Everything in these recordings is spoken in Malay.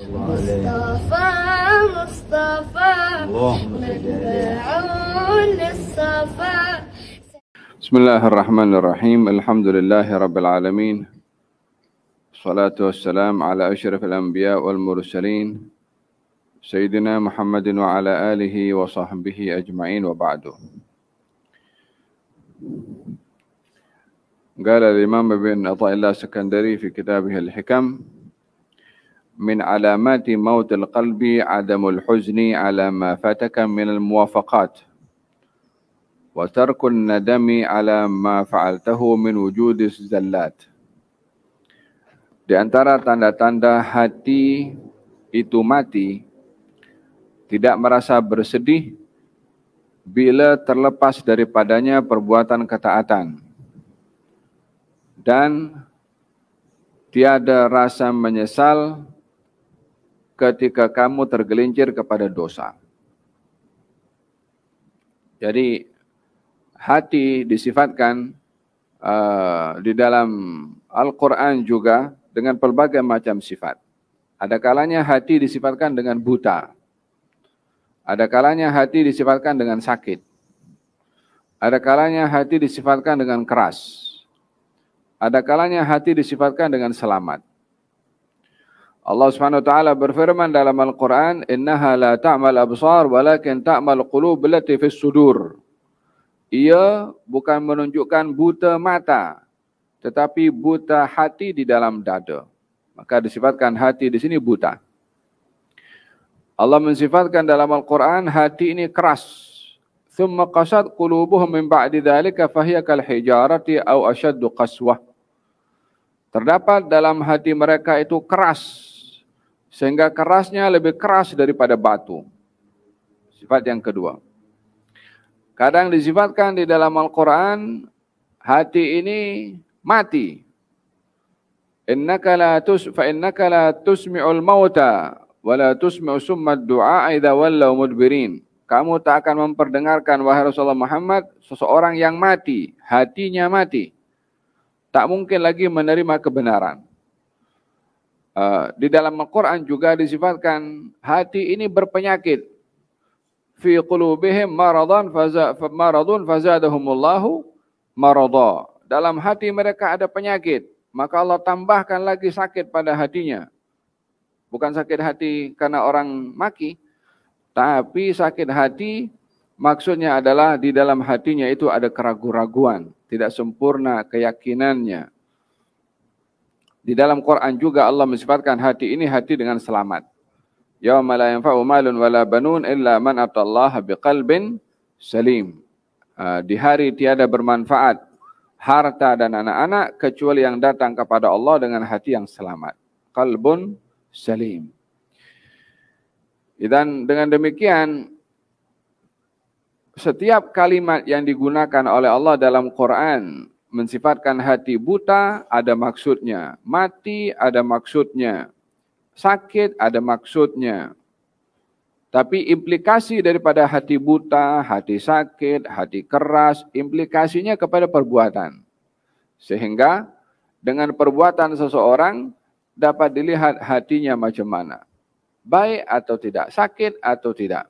مصطفى مصطفى مدعون الصفا بسم الله الرحمن الرحيم الحمد لله رب العالمين الصلاة والسلام على أشرف الأنبياء والمرسلين سيدنا محمد وعلى آله وصحبه أجمعين وبعده قال الإمام ابن عطاء الله السكندري في كتابه الحكم min alamati mautil qalbi adamul huzni ala ma fataka min al muwafaqat wa tarkun nadami ala ma fa'altahu min wujudis zallat di antara tanda-tanda hati itu mati tidak merasa bersedih bila terlepas daripadanya perbuatan ketaatan dan tiada rasa menyesal ketika kamu tergelincir kepada dosa. Jadi hati disifatkan uh, di dalam Al-Quran juga dengan pelbagai macam sifat. Ada kalanya hati disifatkan dengan buta. Ada kalanya hati disifatkan dengan sakit. Ada kalanya hati disifatkan dengan keras. Ada kalanya hati disifatkan dengan selamat. Allah Subhanahu wa taala berfirman dalam Al-Qur'an, "Innaha la ta'mal absar walakin ta'mal qulub allati fis sudur." Ia bukan menunjukkan buta mata, tetapi buta hati di dalam dada. Maka disifatkan hati di sini buta. Allah mensifatkan dalam Al-Qur'an hati ini keras. Thumma qasat qulubuhum min ba'di dhalika fahiya kal hijarati aw ashaddu qaswah. Terdapat dalam hati mereka itu keras sehingga kerasnya lebih keras daripada batu. Sifat yang kedua. Kadang disifatkan di dalam Al-Quran, hati ini mati. Innaka la tus fa innaka la tusmi'ul mauta wa la tusmi'u summad du'a'a idza wallaw mudbirin. Kamu tak akan memperdengarkan wahai Rasulullah Muhammad seseorang yang mati, hatinya mati. Tak mungkin lagi menerima kebenaran. Uh, di dalam Al-Quran juga disifatkan hati ini berpenyakit. Fi qulubihim maradun faza maradun fazadahumullahu marada. Dalam hati mereka ada penyakit, maka Allah tambahkan lagi sakit pada hatinya. Bukan sakit hati karena orang maki, tapi sakit hati maksudnya adalah di dalam hatinya itu ada keraguan-raguan, tidak sempurna keyakinannya. Di dalam Quran juga Allah mensifatkan hati ini hati dengan selamat. Yauma la yanfa'u malun walabanun banun illa man atallaha biqalbin salim. Ah, di hari tiada bermanfaat harta dan anak-anak kecuali yang datang kepada Allah dengan hati yang selamat. Qalbun salim. Dan dengan demikian setiap kalimat yang digunakan oleh Allah dalam Quran mensifatkan hati buta ada maksudnya, mati ada maksudnya, sakit ada maksudnya. Tapi implikasi daripada hati buta, hati sakit, hati keras, implikasinya kepada perbuatan. Sehingga dengan perbuatan seseorang dapat dilihat hatinya macam mana. Baik atau tidak, sakit atau tidak.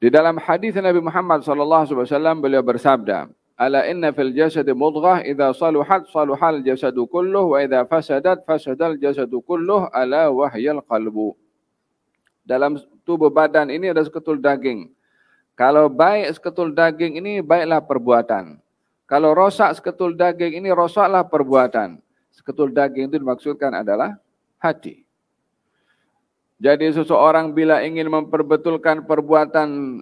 Di dalam hadis Nabi Muhammad SAW beliau bersabda, ala inna fil jasad mudghah idza saluhat saluhal jasad kulluh wa idza fasadat fasadal jasad kulluh ala wahyal qalbu dalam tubuh badan ini ada seketul daging kalau baik seketul daging ini baiklah perbuatan kalau rosak seketul daging ini rosaklah perbuatan seketul daging itu dimaksudkan adalah hati jadi seseorang bila ingin memperbetulkan perbuatan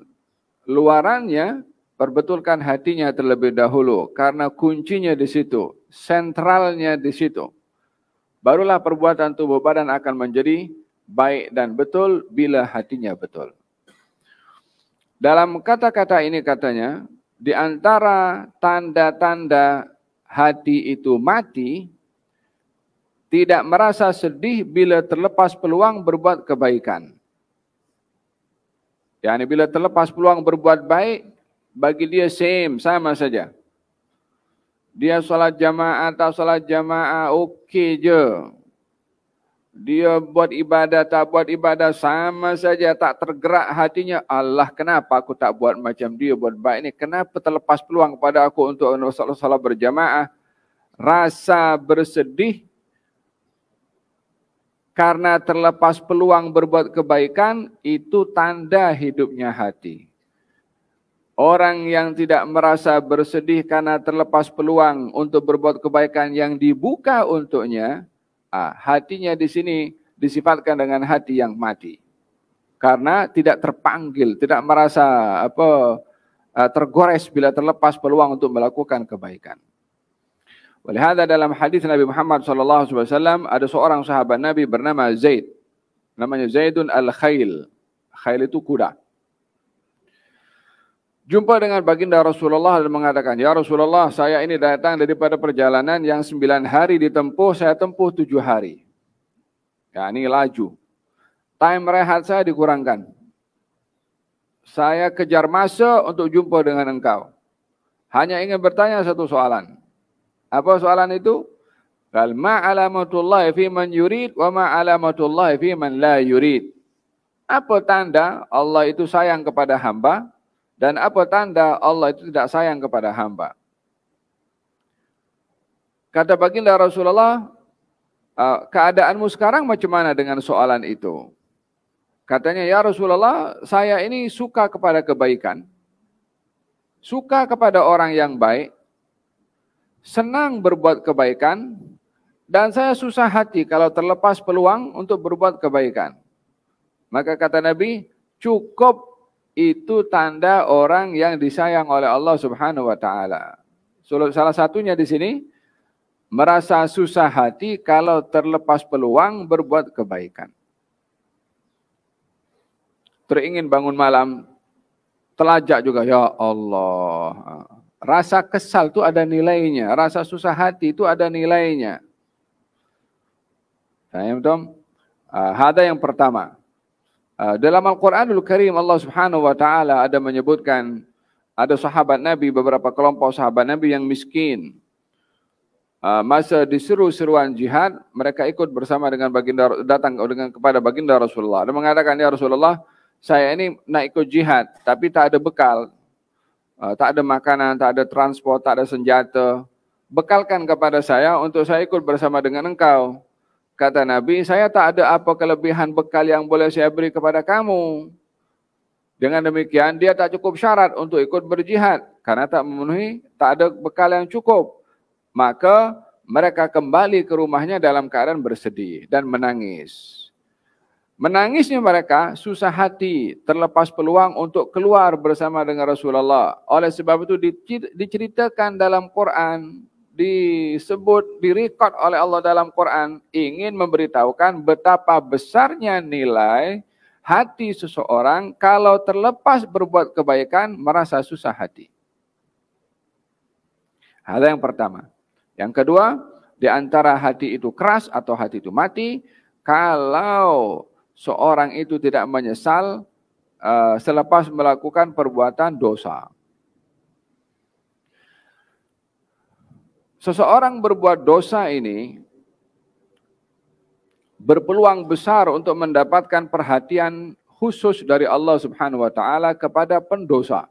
luarannya perbetulkan hatinya terlebih dahulu karena kuncinya di situ, sentralnya di situ. Barulah perbuatan tubuh badan akan menjadi baik dan betul bila hatinya betul. Dalam kata-kata ini katanya, di antara tanda-tanda hati itu mati, tidak merasa sedih bila terlepas peluang berbuat kebaikan. Yani bila terlepas peluang berbuat baik, bagi dia same, sama saja. Dia solat jamaah tak solat jamaah, okey je. Dia buat ibadah tak buat ibadah, sama saja. Tak tergerak hatinya, Allah kenapa aku tak buat macam dia buat baik ni? Kenapa terlepas peluang kepada aku untuk solat berjamaah? Rasa bersedih karena terlepas peluang berbuat kebaikan itu tanda hidupnya hati. Orang yang tidak merasa bersedih karena terlepas peluang untuk berbuat kebaikan yang dibuka untuknya, ah, hatinya di sini disifatkan dengan hati yang mati. Karena tidak terpanggil, tidak merasa apa ah, tergores bila terlepas peluang untuk melakukan kebaikan. Oleh hada dalam hadis Nabi Muhammad SAW, ada seorang sahabat Nabi bernama Zaid. Namanya Zaidun Al-Khail. Khail itu kuda jumpa dengan baginda Rasulullah dan mengatakan, Ya Rasulullah, saya ini datang daripada perjalanan yang sembilan hari ditempuh, saya tempuh tujuh hari. Ya, ini laju. Time rehat saya dikurangkan. Saya kejar masa untuk jumpa dengan engkau. Hanya ingin bertanya satu soalan. Apa soalan itu? Kal ma alamatullah fi man yurid wa ma alamatullah fi man la yurid. Apa tanda Allah itu sayang kepada hamba dan apa tanda Allah itu tidak sayang kepada hamba? Kata baginda Rasulullah, ah, keadaanmu sekarang macam mana dengan soalan itu? Katanya, ya Rasulullah, saya ini suka kepada kebaikan. Suka kepada orang yang baik. Senang berbuat kebaikan. Dan saya susah hati kalau terlepas peluang untuk berbuat kebaikan. Maka kata Nabi, cukup itu tanda orang yang disayang oleh Allah Subhanahu wa taala. Salah satunya di sini merasa susah hati kalau terlepas peluang berbuat kebaikan. Teringin bangun malam, telajak juga ya Allah. Rasa kesal itu ada nilainya, rasa susah hati itu ada nilainya. Saya Tom? Ah, ada yang pertama. Ah, dalam Al-Quranul Karim Allah Subhanahu wa taala ada menyebutkan ada sahabat Nabi beberapa kelompok sahabat Nabi yang miskin. Ah, masa disuruh seruan jihad, mereka ikut bersama dengan baginda datang dengan kepada baginda Rasulullah dan mengatakan ya Rasulullah, saya ini nak ikut jihad tapi tak ada bekal. Ah, tak ada makanan, tak ada transport, tak ada senjata. Bekalkan kepada saya untuk saya ikut bersama dengan engkau. Kata Nabi, saya tak ada apa kelebihan bekal yang boleh saya beri kepada kamu. Dengan demikian, dia tak cukup syarat untuk ikut berjihad. Karena tak memenuhi, tak ada bekal yang cukup. Maka mereka kembali ke rumahnya dalam keadaan bersedih dan menangis. Menangisnya mereka susah hati terlepas peluang untuk keluar bersama dengan Rasulullah. Oleh sebab itu diceritakan dalam Quran disebut direkod oleh Allah dalam Quran ingin memberitahukan betapa besarnya nilai hati seseorang kalau terlepas berbuat kebaikan merasa susah hati. Hal yang pertama. Yang kedua, di antara hati itu keras atau hati itu mati, kalau seorang itu tidak menyesal uh, selepas melakukan perbuatan dosa. seseorang berbuat dosa ini berpeluang besar untuk mendapatkan perhatian khusus dari Allah Subhanahu wa taala kepada pendosa.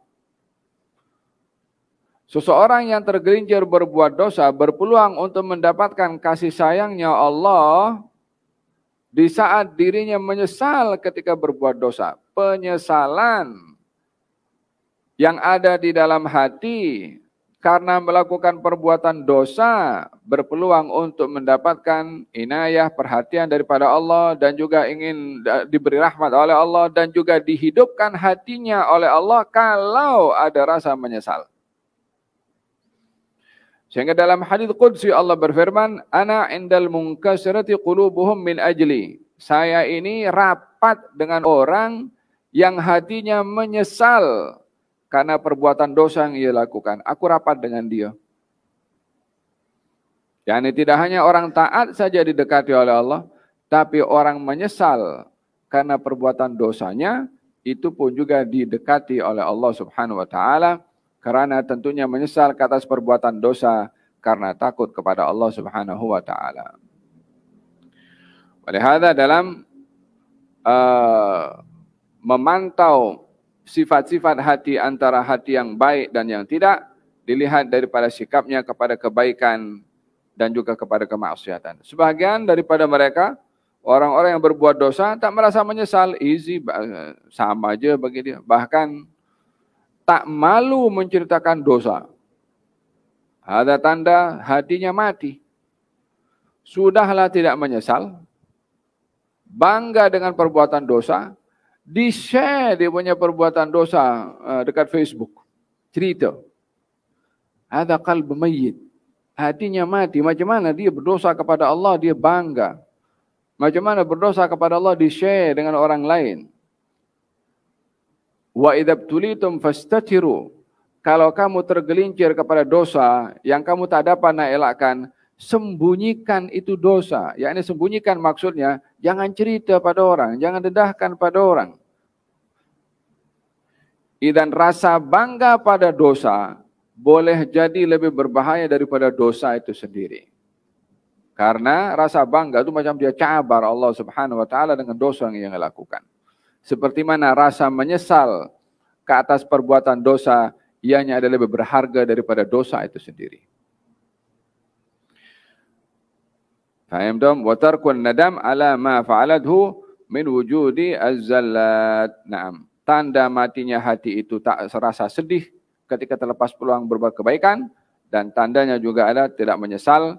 Seseorang yang tergelincir berbuat dosa berpeluang untuk mendapatkan kasih sayangnya Allah di saat dirinya menyesal ketika berbuat dosa. Penyesalan yang ada di dalam hati karena melakukan perbuatan dosa berpeluang untuk mendapatkan inayah perhatian daripada Allah dan juga ingin eh, diberi rahmat oleh Allah dan juga dihidupkan hatinya oleh Allah kalau ada rasa menyesal. Sehingga dalam hadis qudsi Allah berfirman, "Ana indal munkasirati qulubuhum min ajli." Saya ini rapat dengan orang yang hatinya menyesal karena perbuatan dosa yang ia lakukan. Aku rapat dengan dia. Yani tidak hanya orang taat saja didekati oleh Allah, tapi orang menyesal karena perbuatan dosanya itu pun juga didekati oleh Allah Subhanahu wa taala karena tentunya menyesal ke atas perbuatan dosa karena takut kepada Allah Subhanahu wa taala. Oleh dalam uh, memantau sifat-sifat hati antara hati yang baik dan yang tidak dilihat daripada sikapnya kepada kebaikan dan juga kepada kemaksiatan. Sebahagian daripada mereka orang-orang yang berbuat dosa tak merasa menyesal, easy sama aja bagi dia. Bahkan tak malu menceritakan dosa. Ada tanda hatinya mati. Sudahlah tidak menyesal. Bangga dengan perbuatan dosa, di share dia punya perbuatan dosa uh, dekat Facebook. Cerita. Ada kalb mayyit. Hatinya mati. Macam mana dia berdosa kepada Allah, dia bangga. Macam mana berdosa kepada Allah, di share dengan orang lain. Wa idabtulitum fastatiru. Kalau kamu tergelincir kepada dosa yang kamu tak dapat nak elakkan, sembunyikan itu dosa. Ya ini sembunyikan maksudnya jangan cerita pada orang, jangan dedahkan pada orang. Dan rasa bangga pada dosa boleh jadi lebih berbahaya daripada dosa itu sendiri. Karena rasa bangga itu macam dia cabar Allah Subhanahu wa taala dengan dosa yang dia lakukan. Seperti mana rasa menyesal ke atas perbuatan dosa, ianya ada lebih berharga daripada dosa itu sendiri. Faham dong? kun nadam ala ma fa'aladhu min wujudi azzallat. Naam. Tanda matinya hati itu tak serasa sedih ketika terlepas peluang berbuat kebaikan dan tandanya juga ada tidak menyesal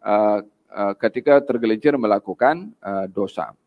uh, uh, ketika tergelincir melakukan uh, dosa.